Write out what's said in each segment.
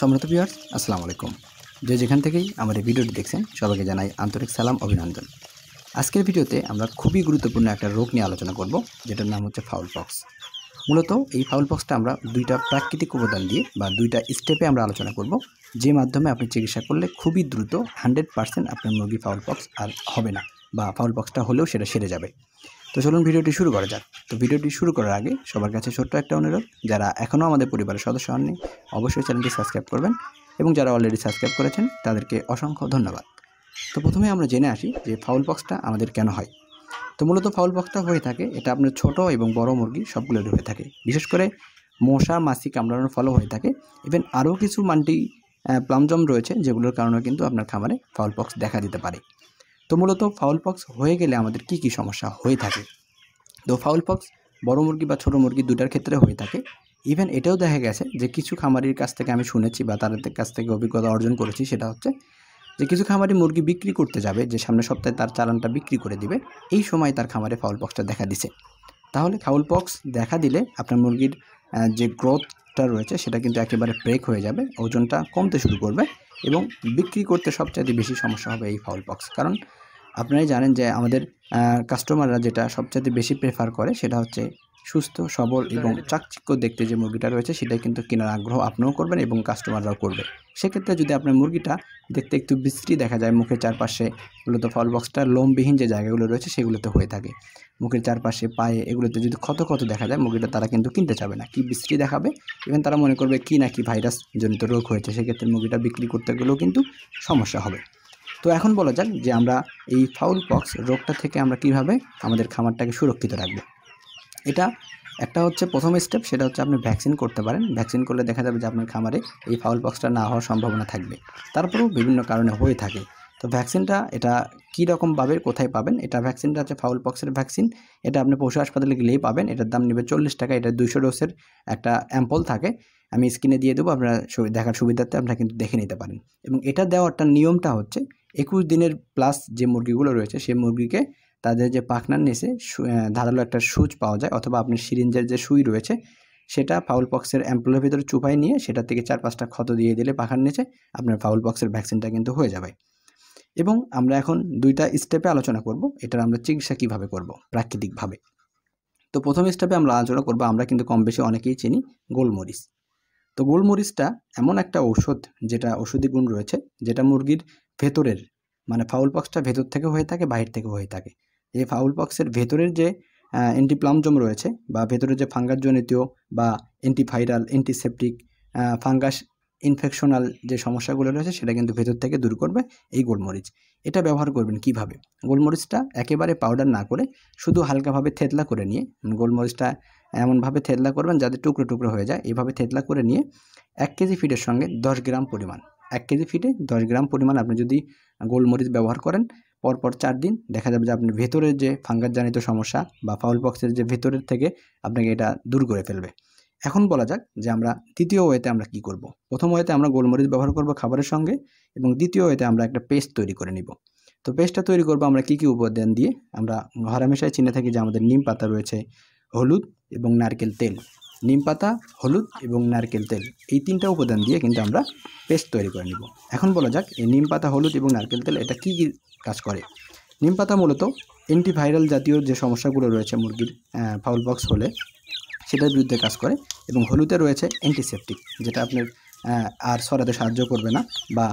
সম্মানিত ভিউয়ার্স আসসালামু আলাইকুম যে যেখান থেকেই আমাদের ভিডিওটি দেখছেন সবাইকে জানাই আন্তরিক সালাম অভিনন্দন আজকের ভিডিওতে আমরা খুবই গুরুত্বপূর্ণ একটা রোগ নিয়ে আলোচনা করব যেটার নাম হচ্ছে ফাউল পক্স মূলত এই ফাউল পক্সটা আমরা দুইটা প্রাকৃতিক উপাদান দিয়ে বা দুইটা স্টেপে আমরা আলোচনা করব যে মাধ্যমে আপনি চিকিৎসা করলে খুবই দ্রুত হান্ড্রেড পার্সেন্ট আপনার মুরগি ফাউল পক্স আর হবে না বা ফাউল পক্সটা হলেও সেটা সেরে যাবে তো চলুন ভিডিওটি শুরু করা যাক তো ভিডিওটি শুরু করার আগে সবার কাছে ছোট্ট একটা অনুরোধ যারা এখনও আমাদের পরিবারের সদস্য হননি অবশ্যই চ্যানেলটি সাবস্ক্রাইব করবেন এবং যারা অলরেডি সাবস্ক্রাইব করেছেন তাদেরকে অসংখ্য ধন্যবাদ তো প্রথমে আমরা জেনে আসি যে ফাউল বক্সটা আমাদের কেন হয় তো মূলত ফাউল বক্সটা হয়ে থাকে এটা আপনার ছোট এবং বড় মুরগি সবগুলোর হয়ে থাকে বিশেষ করে মশা মাসি কামড়ানোর ফলও হয়ে থাকে ইভেন আরও কিছু মান্টি প্লামজম রয়েছে যেগুলোর কারণে কিন্তু আপনার খামারে ফাউল বক্স দেখা দিতে পারে তো মূলত ফাউল পক্স হয়ে গেলে আমাদের কি কি সমস্যা হয়ে থাকে তো ফাউল পক্স বড় মুরগি বা ছোটো মুরগি দুটার ক্ষেত্রে হয়ে থাকে ইভেন এটাও দেখা গেছে যে কিছু খামারির কাছ থেকে আমি শুনেছি বা তাদের কাছ থেকে অভিজ্ঞতা অর্জন করেছি সেটা হচ্ছে যে কিছু খামারি মুরগি বিক্রি করতে যাবে যে সামনে সপ্তাহে তার চালানটা বিক্রি করে দিবে এই সময় তার খামারে ফাউল পক্সটা দেখা দিছে তাহলে ফাউল পক্স দেখা দিলে আপনার মুরগির যে গ্রোথটা রয়েছে সেটা কিন্তু একেবারে ব্রেক হয়ে যাবে ওজনটা কমতে শুরু করবে এবং বিক্রি করতে সবচেয়ে বেশি সমস্যা হবে এই ফাউল পক্স কারণ আপনারাই জানেন যে আমাদের কাস্টমাররা যেটা সবচেয়ে বেশি প্রেফার করে সেটা হচ্ছে সুস্থ সবল এবং চাকচিক্য দেখতে যে মুরগিটা রয়েছে সেটাই কিন্তু কেনার আগ্রহ আপনিও করবেন এবং কাস্টমাররাও করবে সেক্ষেত্রে যদি আপনার মুরগিটা দেখতে একটু বিশ্রী দেখা যায় মুখের চারপাশে মূলত ফল বক্সটা লোমবিহীন যে জায়গাগুলো রয়েছে সেগুলোতে হয়ে থাকে মুখের চারপাশে পায়ে এগুলোতে যদি ক্ষত ক্ষত দেখা যায় মুরগিটা তারা কিন্তু কিনতে চাবে না কি বিশ্রী দেখাবে এবং তারা মনে করবে কি না কি ভাইরাস জনিত রোগ হয়েছে সেক্ষেত্রে মুরগিটা বিক্রি করতে গেলেও কিন্তু সমস্যা হবে তো এখন বলা যাক যে আমরা এই ফাউল পক্স রোগটা থেকে আমরা কিভাবে আমাদের খামারটাকে সুরক্ষিত রাখবো এটা একটা হচ্ছে প্রথম স্টেপ সেটা হচ্ছে আপনি ভ্যাকসিন করতে পারেন ভ্যাকসিন করলে দেখা যাবে যে আপনার খামারে এই ফাউল পক্সটা না হওয়ার সম্ভাবনা থাকবে তারপরেও বিভিন্ন কারণে হয়ে থাকে তো ভ্যাকসিনটা এটা কী পাবে কোথায় পাবেন এটা ভ্যাকসিনটা আছে ফাউল পক্সের ভ্যাকসিন এটা আপনি পশু হাসপাতালে গেলেই পাবেন এটার দাম নেবে চল্লিশ টাকা এটা দুশো ডোসের একটা অ্যাম্পল থাকে আমি স্ক্রিনে দিয়ে দেবো আপনারা দেখার সুবিধার্থে আপনারা কিন্তু দেখে নিতে পারেন এবং এটা দেওয়ার একটা নিয়মটা হচ্ছে একুশ দিনের প্লাস যে মুরগিগুলো রয়েছে সেই মুরগিকে তাদের যে পাখনার নিচে ধারালো একটা সুচ পাওয়া যায় অথবা আপনি সিরিঞ্জের যে সুই রয়েছে সেটা ফাউল পক্সের অ্যাম্পুলের ভিতরে চুপাই নিয়ে সেটা থেকে চার পাঁচটা ক্ষত দিয়ে দিলে পাখার নিচে আপনার ফাউল পক্সের ভ্যাকসিনটা কিন্তু হয়ে যাবে এবং আমরা এখন দুইটা স্টেপে আলোচনা করব এটার আমরা চিকিৎসা কীভাবে করব প্রাকৃতিকভাবে তো প্রথম স্টেপে আমরা আলোচনা করব আমরা কিন্তু কম বেশি অনেকেই চিনি গোলমরিচ তো গোলমরিচটা এমন একটা ঔষধ যেটা ঔষধি গুণ রয়েছে যেটা মুরগির ভেতরের মানে ফাউল পক্সটা ভেতর থেকে হয়ে থাকে বাহির থেকে হয়ে থাকে এই ফাউল পক্সের ভেতরের যে অ্যান্টিপ্লামজম রয়েছে বা ভেতরে যে ফাঙ্গাস জনিতীয় বা অ্যান্টিভাইরাল অ্যান্টিসেপটিক ফাঙ্গাস ইনফেকশনাল যে সমস্যাগুলো রয়েছে সেটা কিন্তু ভেতর থেকে দূর করবে এই গোলমরিচ এটা ব্যবহার করবেন কিভাবে গোলমরিচটা একেবারে পাউডার না করে শুধু হালকাভাবে থেতলা করে নিয়ে গোলমরিচটা এমনভাবে থেতলা করবেন যাতে টুকরো টুকরো হয়ে যায় এইভাবে থেতলা করে নিয়ে এক কেজি ফিটের সঙ্গে দশ গ্রাম পরিমাণ এক কেজি ফিটে দশ গ্রাম পরিমাণ আপনি যদি গোলমরিচ ব্যবহার করেন পরপর চার দিন দেখা যাবে যে আপনার ভেতরের যে ফাঙ্গাসজনিত সমস্যা বা ফাউল বক্সের যে ভেতরের থেকে আপনাকে এটা দূর করে ফেলবে এখন বলা যাক যে আমরা দ্বিতীয় ওয়েতে আমরা কি করব। প্রথম ওয়েতে আমরা গোলমরিচ ব্যবহার করব খাবারের সঙ্গে এবং দ্বিতীয় ওয়েতে আমরা একটা পেস্ট তৈরি করে নিব তো পেস্টটা তৈরি করব আমরা কি কি উপাদান দিয়ে আমরা ঘরে চিনে থাকি যে আমাদের নিম পাতা রয়েছে হলুদ এবং নারকেল তেল নিম পাতা হলুদ এবং নারকেল তেল এই তিনটা উপাদান দিয়ে কিন্তু আমরা পেস্ট তৈরি করে নিব এখন বলা যাক এই নিম পাতা হলুদ এবং নারকেল তেল এটা কী কী কাজ করে নিম পাতা মূলত অ্যান্টিভাইরাল জাতীয় যে সমস্যাগুলো রয়েছে মুরগির ফাউল বক্স হলে সেটার বিরুদ্ধে কাজ করে এবং হলুদে রয়েছে অ্যান্টিসেপটিক যেটা আপনার আর সরাতে সাহায্য করবে না বা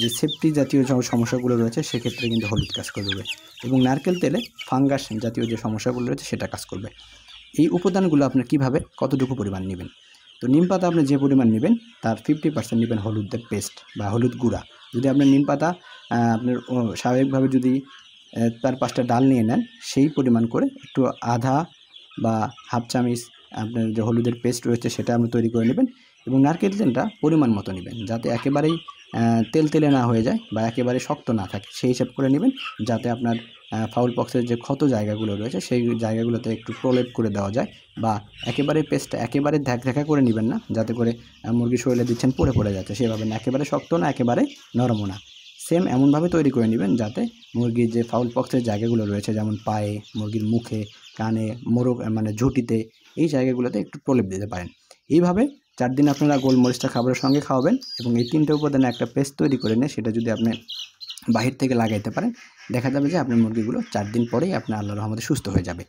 যে সেফটি জাতীয় সমস্যাগুলো রয়েছে সেক্ষেত্রে কিন্তু হলুদ কাজ করবে এবং নারকেল তেলে ফাঙ্গাস জাতীয় যে সমস্যাগুলো রয়েছে সেটা কাজ করবে এই উপাদানগুলো আপনার কীভাবে কতটুকু পরিমাণ নেবেন তো নিম পাতা আপনি যে পরিমাণ নেবেন তার ফিফটি পার্সেন্ট নেবেন হলুদের পেস্ট বা হলুদ গুঁড়া যদি আপনার নিম পাতা আপনার স্বাভাবিকভাবে যদি তার পাঁচটা ডাল নিয়ে নেন সেই পরিমাণ করে একটু আধা বা হাফ চামিচ আপনার যে হলুদের পেস্ট রয়েছে সেটা আপনি তৈরি করে নেবেন এবং নারকেল তেলটা পরিমাণ মতো নেবেন যাতে একেবারেই তেলতেলে না হয়ে যায় বা একেবারে শক্ত না থাকে সেই হিসাব করে নেবেন যাতে আপনার ফাউল পক্সের যে ক্ষত জায়গাগুলো রয়েছে সেই জায়গাগুলোতে একটু প্রলেপ করে দেওয়া যায় বা একেবারে পেস্টটা একেবারে ধ্যাক ধ্যাকা করে নেবেন না যাতে করে মুরগি শরীরে দিচ্ছেন পড়ে পড়ে যাচ্ছে সেভাবে না একেবারে শক্ত না একেবারে নরমও না সেম এমনভাবে তৈরি করে নেবেন যাতে মুরগির যে ফাউল পক্সের জায়গাগুলো রয়েছে যেমন পায়ে মুরগির মুখে কানে মোরগ মানে ঝুটিতে এই জায়গাগুলোতে একটু প্রলেপ দিতে পারেন এইভাবে চার দিন আপনারা গোলমরিচটা খাবারের সঙ্গে খাওয়াবেন এবং এই তিনটে উপাদানে একটা পেস্ট তৈরি করে নিয়ে সেটা যদি আপনি বাহির থেকে লাগাইতে পারেন দেখা যাবে যে আপনার মুরগিগুলো চার দিন পরেই আপনার আল্লাহ রহমতে সুস্থ হয়ে যাবে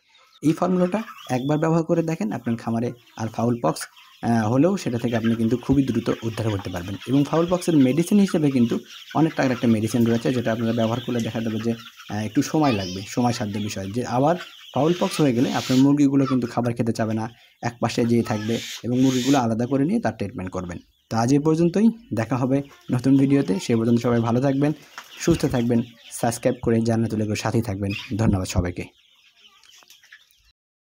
এই ফর্মুলাটা একবার ব্যবহার করে দেখেন আপনার খামারে আর ফাউল পক্স হলেও সেটা থেকে আপনি কিন্তু খুবই দ্রুত উদ্ধার করতে পারবেন এবং ফাউল পক্সের মেডিসিন হিসেবে কিন্তু অনেক টাকার একটা মেডিসিন রয়েছে যেটা আপনারা ব্যবহার করলে দেখা যাবে যে একটু সময় লাগবে সময় সাধ্য বিষয় যে আবার পাউল পক্স হয়ে গেলে আপনার মুরগিগুলো কিন্তু খাবার খেতে চাবে না এক পাশে যেয়ে থাকবে এবং মুরগিগুলো আলাদা করে নিয়ে তার ট্রিটমেন্ট করবেন তো আজ এ পর্যন্তই দেখা হবে নতুন ভিডিওতে সে পর্যন্ত সবাই ভালো থাকবেন সুস্থ থাকবেন সাবস্ক্রাইব করে জানা তুলে সাথেই থাকবেন ধন্যবাদ সবাইকে